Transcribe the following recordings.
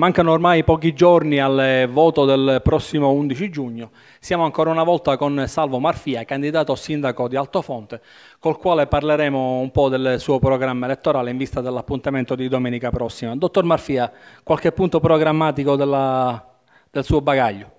Mancano ormai pochi giorni al voto del prossimo 11 giugno. Siamo ancora una volta con Salvo Marfia, candidato sindaco di Altofonte, col quale parleremo un po' del suo programma elettorale in vista dell'appuntamento di domenica prossima. Dottor Marfia, qualche punto programmatico della, del suo bagaglio?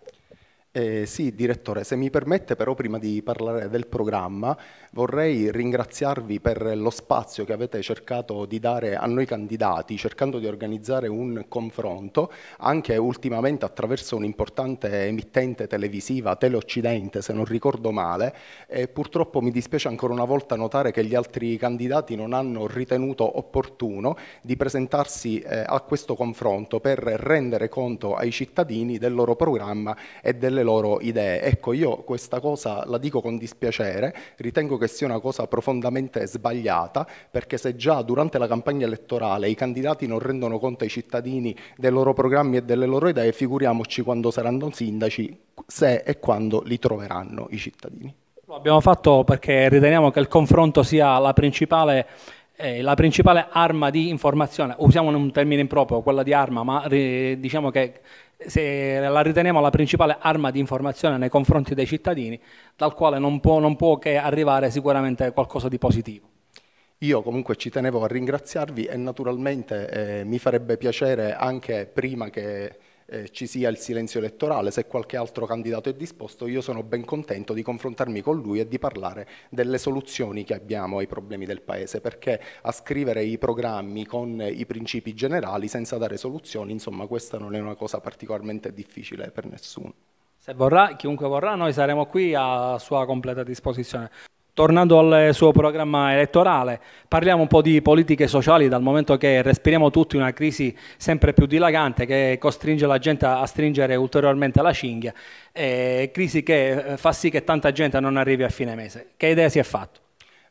Eh, sì, direttore, se mi permette però prima di parlare del programma vorrei ringraziarvi per lo spazio che avete cercato di dare a noi candidati, cercando di organizzare un confronto anche ultimamente attraverso un'importante emittente televisiva, Teleoccidente se non ricordo male, e purtroppo mi dispiace ancora una volta notare che gli altri candidati non hanno ritenuto opportuno di presentarsi eh, a questo confronto per rendere conto ai cittadini del loro programma e delle le loro idee. Ecco, io questa cosa la dico con dispiacere, ritengo che sia una cosa profondamente sbagliata, perché se già durante la campagna elettorale i candidati non rendono conto ai cittadini dei loro programmi e delle loro idee, figuriamoci quando saranno sindaci, se e quando li troveranno i cittadini. Lo abbiamo fatto perché riteniamo che il confronto sia la principale eh, la principale arma di informazione, usiamo un termine improprio, quella di arma, ma eh, diciamo che se la riteniamo la principale arma di informazione nei confronti dei cittadini, dal quale non può, non può che arrivare sicuramente qualcosa di positivo. Io comunque ci tenevo a ringraziarvi e naturalmente eh, mi farebbe piacere anche prima che eh, ci sia il silenzio elettorale, se qualche altro candidato è disposto, io sono ben contento di confrontarmi con lui e di parlare delle soluzioni che abbiamo ai problemi del Paese, perché a scrivere i programmi con i principi generali senza dare soluzioni, insomma questa non è una cosa particolarmente difficile per nessuno. Se vorrà, chiunque vorrà, noi saremo qui a sua completa disposizione. Tornando al suo programma elettorale, parliamo un po' di politiche sociali dal momento che respiriamo tutti una crisi sempre più dilagante che costringe la gente a stringere ulteriormente la cinghia, eh, crisi che eh, fa sì che tanta gente non arrivi a fine mese. Che idea si è fatto?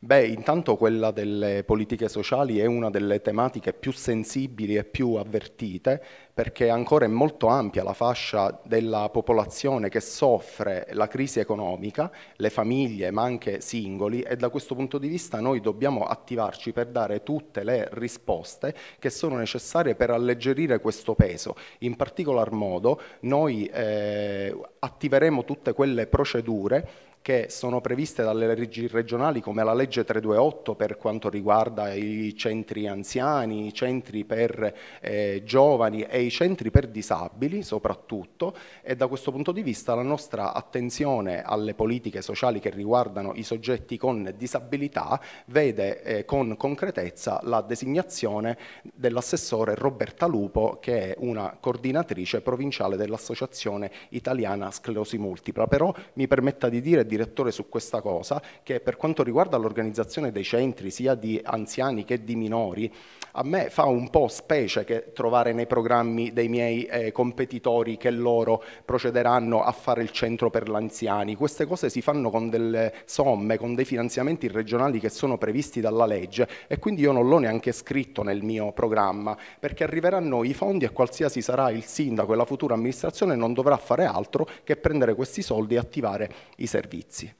Beh, intanto quella delle politiche sociali è una delle tematiche più sensibili e più avvertite perché ancora è molto ampia la fascia della popolazione che soffre la crisi economica, le famiglie ma anche singoli e da questo punto di vista noi dobbiamo attivarci per dare tutte le risposte che sono necessarie per alleggerire questo peso. In particolar modo noi eh, attiveremo tutte quelle procedure che sono previste dalle leggi regionali come la legge 328 per quanto riguarda i centri anziani, i centri per eh, giovani e i centri per disabili soprattutto e da questo punto di vista la nostra attenzione alle politiche sociali che riguardano i soggetti con disabilità vede eh, con concretezza la designazione dell'assessore Roberta Lupo che è una coordinatrice provinciale dell'Associazione Italiana Sclerosi Multipla, però mi permetta di dire direttore su questa cosa, che per quanto riguarda l'organizzazione dei centri, sia di anziani che di minori, a me fa un po' specie che trovare nei programmi dei miei eh, competitori che loro procederanno a fare il centro per l'anziani. Queste cose si fanno con delle somme, con dei finanziamenti regionali che sono previsti dalla legge e quindi io non l'ho neanche scritto nel mio programma, perché arriveranno i fondi e qualsiasi sarà il sindaco e la futura amministrazione non dovrà fare altro che prendere questi soldi e attivare i servizi vitalizi.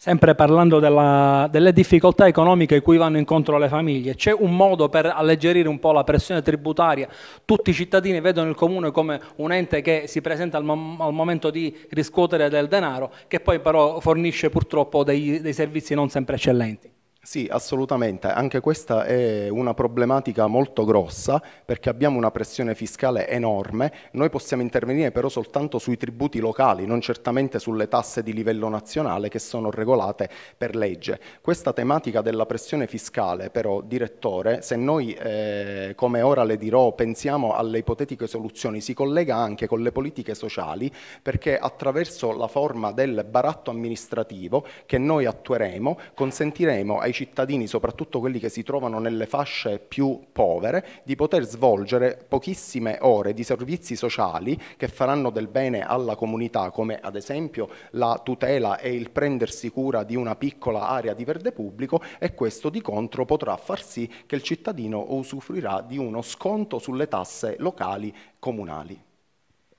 Sempre parlando della, delle difficoltà economiche cui vanno incontro le famiglie, c'è un modo per alleggerire un po' la pressione tributaria? Tutti i cittadini vedono il comune come un ente che si presenta al, mom al momento di riscuotere del denaro, che poi però fornisce purtroppo dei, dei servizi non sempre eccellenti. Sì, assolutamente. Anche questa è una problematica molto grossa perché abbiamo una pressione fiscale enorme. Noi possiamo intervenire però soltanto sui tributi locali, non certamente sulle tasse di livello nazionale che sono regolate per legge. Questa tematica della pressione fiscale, però, direttore, se noi, eh, come ora le dirò, pensiamo alle ipotetiche soluzioni, si collega anche con le politiche sociali perché attraverso la forma del baratto amministrativo che noi attueremo consentiremo ai cittadini, soprattutto quelli che si trovano nelle fasce più povere, di poter svolgere pochissime ore di servizi sociali che faranno del bene alla comunità, come ad esempio la tutela e il prendersi cura di una piccola area di verde pubblico e questo di contro potrà far sì che il cittadino usufruirà di uno sconto sulle tasse locali comunali.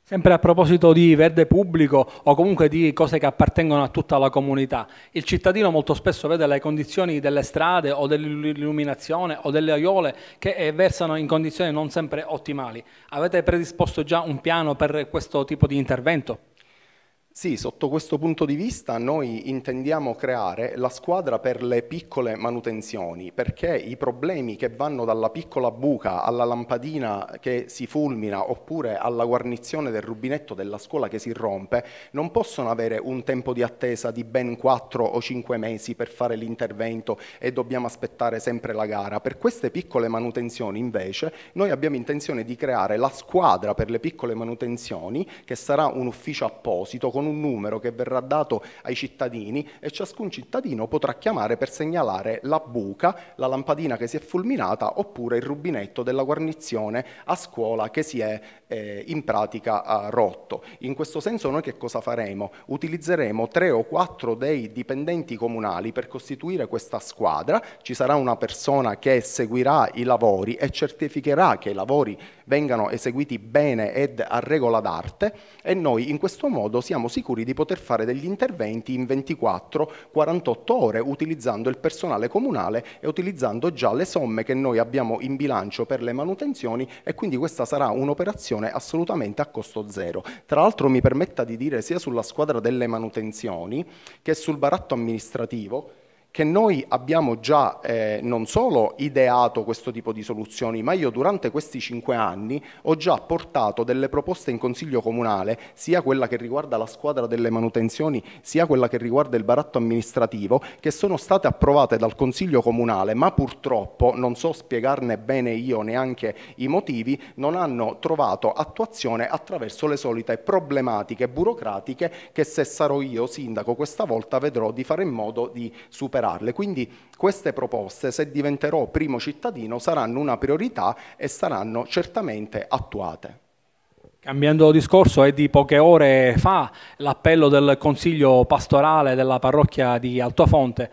Sempre a proposito di verde pubblico o comunque di cose che appartengono a tutta la comunità, il cittadino molto spesso vede le condizioni delle strade o dell'illuminazione o delle aiole che eh, versano in condizioni non sempre ottimali. Avete predisposto già un piano per questo tipo di intervento? Sì, sotto questo punto di vista noi intendiamo creare la squadra per le piccole manutenzioni, perché i problemi che vanno dalla piccola buca alla lampadina che si fulmina oppure alla guarnizione del rubinetto della scuola che si rompe non possono avere un tempo di attesa di ben 4 o 5 mesi per fare l'intervento e dobbiamo aspettare sempre la gara. Per queste piccole manutenzioni invece noi abbiamo intenzione di creare la squadra per le piccole manutenzioni che sarà un ufficio apposito con un numero che verrà dato ai cittadini e ciascun cittadino potrà chiamare per segnalare la buca, la lampadina che si è fulminata oppure il rubinetto della guarnizione a scuola che si è eh, in pratica rotto. In questo senso noi che cosa faremo? Utilizzeremo tre o quattro dei dipendenti comunali per costituire questa squadra, ci sarà una persona che seguirà i lavori e certificherà che i lavori vengano eseguiti bene ed a regola d'arte e noi in questo modo siamo sicuri di poter fare degli interventi in 24-48 ore utilizzando il personale comunale e utilizzando già le somme che noi abbiamo in bilancio per le manutenzioni e quindi questa sarà un'operazione assolutamente a costo zero. Tra l'altro mi permetta di dire sia sulla squadra delle manutenzioni che sul baratto amministrativo che noi abbiamo già eh, non solo ideato questo tipo di soluzioni, ma io durante questi cinque anni ho già portato delle proposte in Consiglio Comunale, sia quella che riguarda la squadra delle manutenzioni, sia quella che riguarda il baratto amministrativo, che sono state approvate dal Consiglio Comunale, ma purtroppo, non so spiegarne bene io neanche i motivi, non hanno trovato attuazione attraverso le solite problematiche burocratiche che se sarò io sindaco questa volta vedrò di fare in modo di superare migliorarle. Quindi queste proposte, se diventerò primo cittadino, saranno una priorità e saranno certamente attuate. Cambiando discorso, è di poche ore fa l'appello del Consiglio pastorale della parrocchia di Altofonte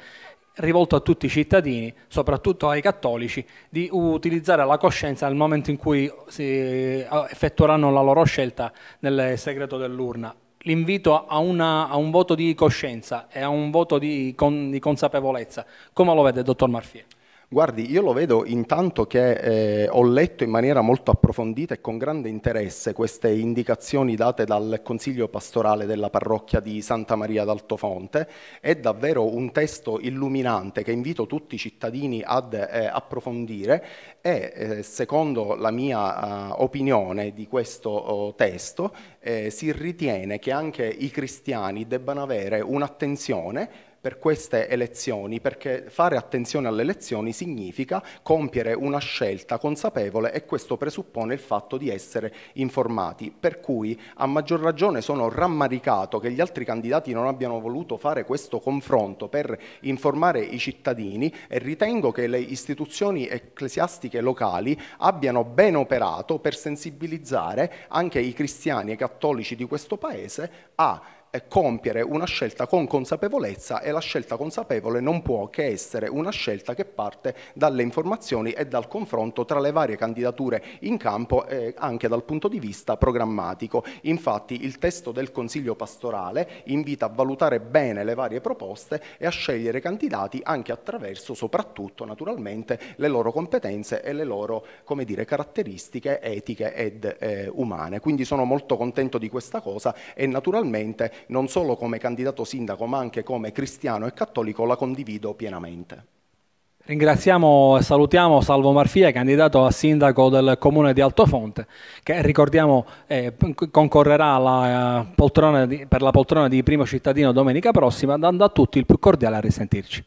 rivolto a tutti i cittadini, soprattutto ai cattolici, di utilizzare la coscienza nel momento in cui eh, effettueranno la loro scelta nel segreto dell'urna l'invito a, una, a, un voto di coscienza e a un voto di, con, di consapevolezza. Come lo vede, dottor Marfie? Guardi, io lo vedo intanto che eh, ho letto in maniera molto approfondita e con grande interesse queste indicazioni date dal Consiglio pastorale della parrocchia di Santa Maria d'Altofonte. È davvero un testo illuminante che invito tutti i cittadini ad eh, approfondire e eh, secondo la mia eh, opinione di questo oh, testo eh, si ritiene che anche i cristiani debbano avere un'attenzione per queste elezioni, perché fare attenzione alle elezioni significa compiere una scelta consapevole e questo presuppone il fatto di essere informati, per cui a maggior ragione sono rammaricato che gli altri candidati non abbiano voluto fare questo confronto per informare i cittadini e ritengo che le istituzioni ecclesiastiche locali abbiano ben operato per sensibilizzare anche i cristiani e i cattolici di questo paese a compiere una scelta con consapevolezza e la scelta consapevole non può che essere una scelta che parte dalle informazioni e dal confronto tra le varie candidature in campo eh, anche dal punto di vista programmatico. Infatti il testo del Consiglio pastorale invita a valutare bene le varie proposte e a scegliere candidati anche attraverso soprattutto naturalmente le loro competenze e le loro come dire, caratteristiche etiche ed eh, umane. Quindi sono molto contento di questa cosa e naturalmente non solo come candidato sindaco ma anche come cristiano e cattolico la condivido pienamente. Ringraziamo e salutiamo Salvo Marfia, candidato a sindaco del comune di Altofonte, che ricordiamo eh, concorrerà alla, eh, di, per la poltrona di primo cittadino domenica prossima, dando a tutti il più cordiale a risentirci.